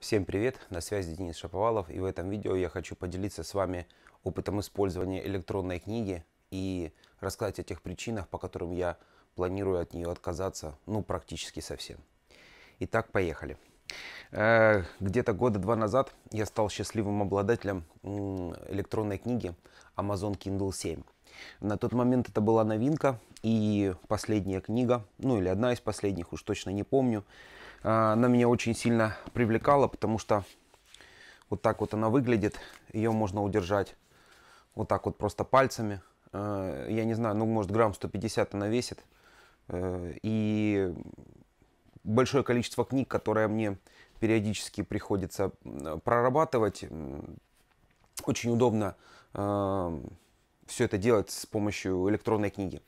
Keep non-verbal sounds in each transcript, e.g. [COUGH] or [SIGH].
Всем привет, на связи Денис Шаповалов и в этом видео я хочу поделиться с вами опытом использования электронной книги и рассказать о тех причинах, по которым я планирую от нее отказаться, ну практически совсем. Итак, поехали. Э, где-то года два назад я стал счастливым обладателем электронной книги Amazon Kindle 7. На тот момент это была новинка и последняя книга, ну или одна из последних, уж точно не помню, а, она меня очень сильно привлекала, потому что вот так вот она выглядит. Ее можно удержать вот так вот просто пальцами. Э, я не знаю, ну может грамм 150 она весит. Э, и большое количество книг, которые мне периодически приходится прорабатывать, очень удобно э, все это делать с помощью электронной книги.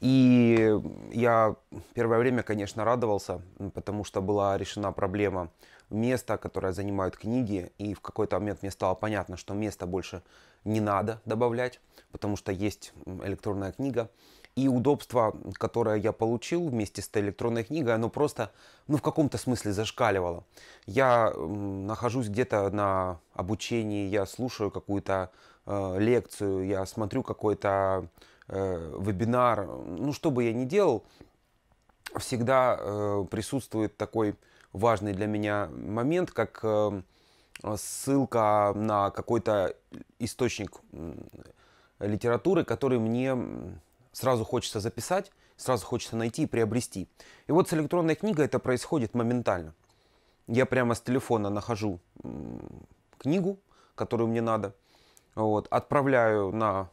И я первое время, конечно, радовался, потому что была решена проблема места, которое занимают книги, и в какой-то момент мне стало понятно, что места больше не надо добавлять, потому что есть электронная книга. И удобство, которое я получил вместе с этой электронной книгой, оно просто, ну, в каком-то смысле зашкаливало. Я нахожусь где-то на обучении, я слушаю какую-то Э, лекцию, я смотрю какой-то э, вебинар, ну, что бы я ни делал, всегда э, присутствует такой важный для меня момент, как э, ссылка на какой-то источник литературы, который мне сразу хочется записать, сразу хочется найти и приобрести. И вот с электронной книгой это происходит моментально. Я прямо с телефона нахожу книгу, которую мне надо – вот, отправляю на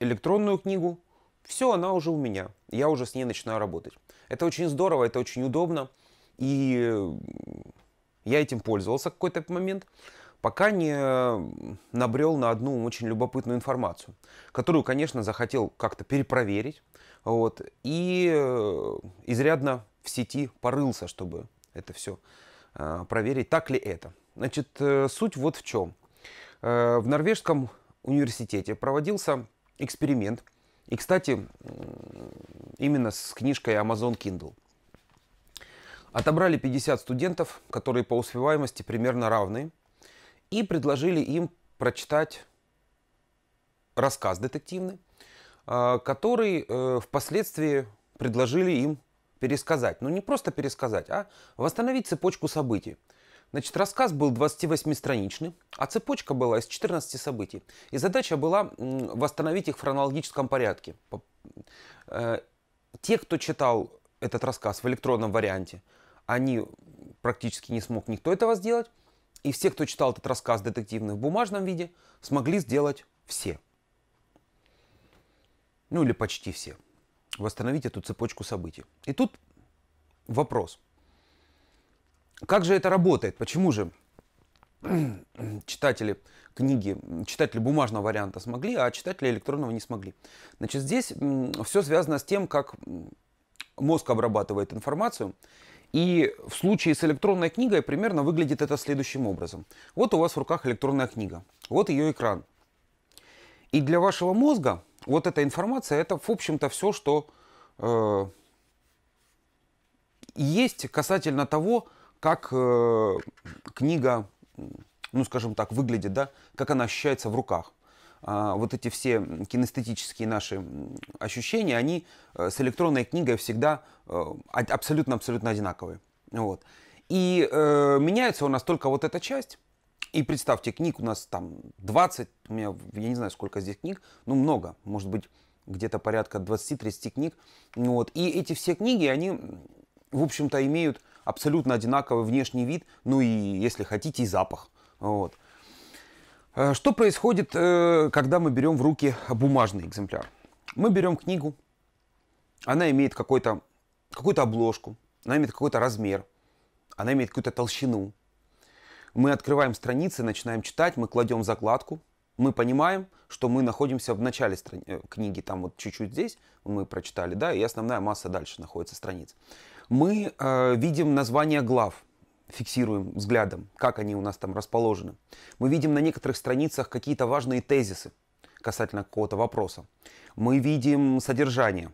электронную книгу, все, она уже у меня, я уже с ней начинаю работать. Это очень здорово, это очень удобно, и я этим пользовался какой-то момент, пока не набрел на одну очень любопытную информацию, которую, конечно, захотел как-то перепроверить, вот, и э, изрядно в сети порылся, чтобы это все а, проверить, так ли это. Значит, э, суть вот в чем – Э, в норвежском университете проводился эксперимент. И, кстати, именно с книжкой Amazon Kindle. Отобрали 50 студентов, которые по успеваемости примерно равны, и предложили им прочитать рассказ детективный, э, который э, впоследствии предложили им пересказать. Но ну, не просто пересказать, а восстановить цепочку событий. Значит, рассказ был 28-страничный, а цепочка была из 14 событий. И задача была восстановить их в хронологическом порядке. Э, те, кто читал этот рассказ в электронном варианте, они практически не смог никто этого сделать. И все, кто читал этот рассказ детективный в бумажном виде, смогли сделать все. Ну или почти все. Восстановить эту цепочку событий. И тут вопрос – как же это работает? Почему же [CLEARS THROAT] читатели книги, читатели бумажного варианта смогли, а читатели электронного не смогли? Значит, здесь все связано с тем, как мозг обрабатывает информацию. И в случае с электронной книгой примерно выглядит это следующим образом. Вот у вас в руках электронная книга, вот ее экран. И для вашего мозга вот эта информация, это, в общем-то, все, что э, есть касательно того, как э, книга, ну скажем так, выглядит, да, как она ощущается в руках. А, вот эти все кинестетические наши ощущения, они э, с электронной книгой всегда абсолютно-абсолютно э, одинаковые. Вот. И э, меняется у нас только вот эта часть. И представьте, книг у нас там 20, у меня, я не знаю, сколько здесь книг, ну много, может быть, где-то порядка 20-30 книг. Вот. И эти все книги, они, в общем-то, имеют абсолютно одинаковый внешний вид, ну и, если хотите, и запах. Вот. Э, что происходит, э, когда мы берем в руки бумажный экземпляр? Мы берем книгу, она имеет какой то какую обложку, она имеет какой-то размер, она имеет какую-то толщину. Мы открываем страницы, начинаем читать, мы кладем закладку, мы понимаем, что мы находимся в начале страни- э, книги, там вот чуть-чуть здесь мы прочитали, да, и основная масса дальше находится страниц мы э, видим название глав, фиксируем взглядом, как они у нас там расположены. Мы видим на некоторых страницах какие-то важные тезисы касательно какого-то вопроса. Мы видим содержание.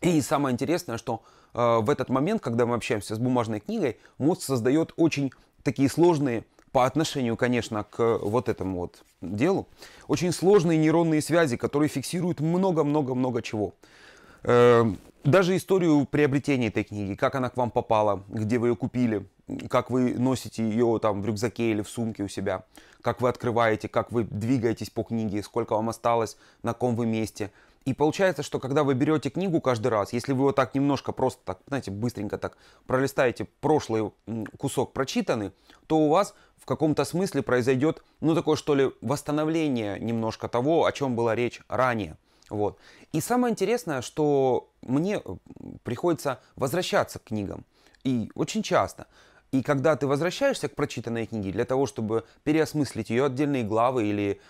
И самое интересное, что э, в этот момент, когда мы общаемся с бумажной книгой, мозг создает очень такие сложные по отношению, конечно, к вот этому вот делу, очень сложные нейронные связи, которые фиксируют много-много-много чего. Эм, даже историю приобретения этой книги, как она к вам попала, где вы ее купили, как вы носите ее там в рюкзаке или в сумке у себя, как вы открываете, как вы двигаетесь по книге, сколько вам осталось, на ком вы месте. И получается, что когда вы берете книгу каждый раз, если вы вот так немножко просто так, знаете, быстренько так пролистаете прошлый кусок прочитанный, то у вас в каком-то смысле произойдет, ну такое что ли, восстановление немножко того, о чем была речь ранее. Вот. И самое интересное, что мне э, приходится возвращаться к книгам. И очень часто. И когда ты возвращаешься к прочитанной книге, для того, чтобы переосмыслить ее отдельные главы или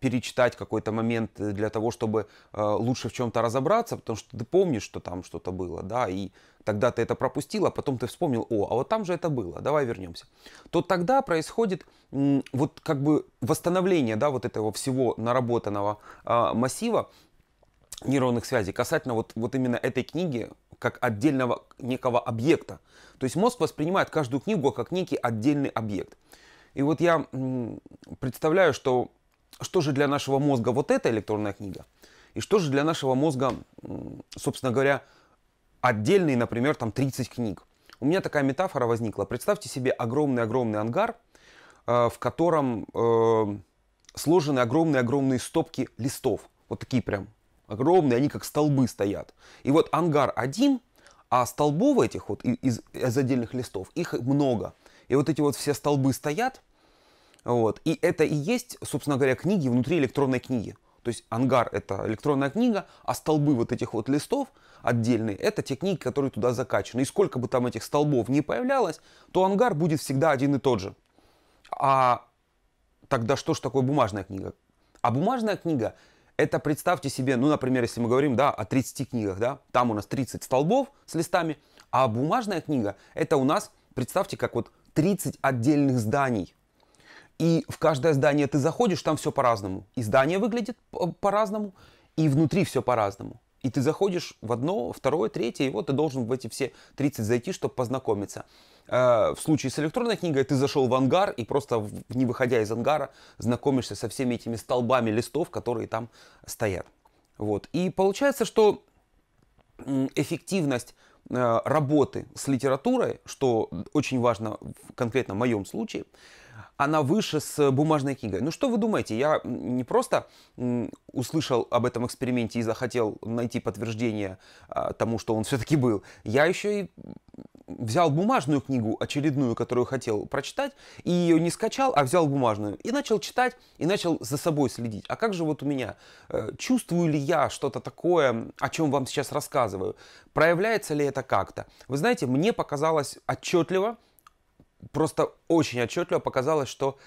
перечитать какой-то момент для того, чтобы э, лучше в чем-то разобраться, потому что ты помнишь, что там что-то было, да, и тогда ты это пропустил, а потом ты вспомнил, о, а вот там же это было, давай вернемся, то тогда происходит вот как бы восстановление, да, вот этого всего наработанного а, массива, нейронных связей касательно вот, вот именно этой книги как отдельного некого объекта. То есть мозг воспринимает каждую книгу как некий отдельный объект. И вот я представляю, что, что же для нашего мозга вот эта электронная книга, и что же для нашего мозга, собственно говоря, отдельные, например, там 30 книг. У меня такая метафора возникла. Представьте себе огромный-огромный ангар, э, в котором э, сложены огромные-огромные стопки листов. Вот такие прям огромные, они как столбы стоят. И вот ангар один, а столбов этих вот из, из отдельных листов, их много. И вот эти вот все столбы стоят, вот, и это и есть, собственно говоря, книги внутри электронной книги. То есть ангар – это электронная книга, а столбы вот этих вот листов отдельные – это те книги, которые туда закачаны. И сколько бы там этих столбов не появлялось, то ангар будет всегда один и тот же. А тогда что ж такое бумажная книга? А бумажная книга – это представьте себе, ну, например, если мы говорим, да, о 30 книгах, да, там у нас 30 столбов с листами, а бумажная книга, это у нас, представьте, как вот 30 отдельных зданий. И в каждое здание ты заходишь, там все по-разному. И здание выглядит э, по-разному, и внутри все по-разному. И ты заходишь в одно, второе, третье, и вот ты должен в эти все 30 зайти, чтобы познакомиться. Э, в случае с электронной книгой ты зашел в ангар и просто, не выходя из ангара, знакомишься со всеми этими столбами листов, которые там стоят. Вот. И получается, что эффективность э, работы с литературой, что очень важно в конкретно моем случае, она выше с э, бумажной книгой. Ну что вы думаете, я не просто услышал об этом эксперименте и захотел найти подтверждение а, тому, что он [LAUGHS] все-таки был. Я еще и взял бумажную книгу, очередную, которую хотел прочитать, и ее не скачал, а взял бумажную. И начал читать, и начал за собой следить. А как же вот у меня? Э, чувствую ли я что-то такое, о чем вам сейчас рассказываю? Проявляется ли это как-то? Вы знаете, мне показалось отчетливо, просто очень отчетливо показалось, что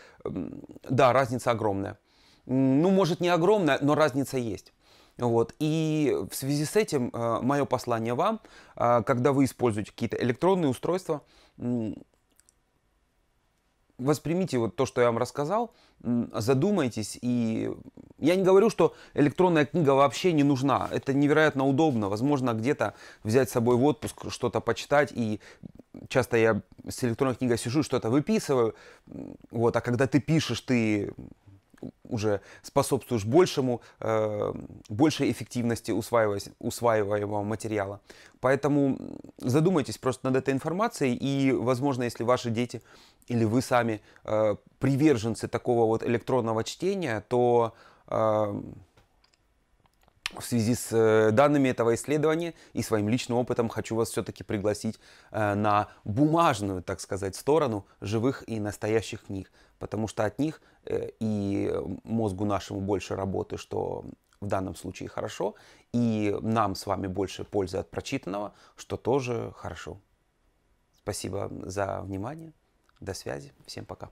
да, разница огромная. Ну, может, не огромная, но разница есть. Вот. И в связи с этим э, мое послание вам, э, когда вы используете какие-то электронные устройства, воспримите вот то, что я вам рассказал, задумайтесь. И я не говорю, что электронная книга вообще не нужна. Это невероятно удобно. Возможно, где-то взять с собой в отпуск, что-то почитать и часто я с электронной книгой сижу, что-то выписываю, вот, а когда ты пишешь, ты уже способствуешь большему, э, большей эффективности усваиваемого материала. Поэтому задумайтесь просто над этой информацией, и, возможно, если ваши дети или вы сами э, приверженцы такого вот электронного чтения, то э, в связи с э, данными этого исследования и своим личным опытом хочу вас все-таки пригласить э, на бумажную, так сказать, сторону живых и настоящих книг, потому что от них э, и мозгу нашему больше работы, что в данном случае хорошо, и нам с вами больше пользы от прочитанного, что тоже хорошо. Спасибо за внимание. До связи. Всем пока.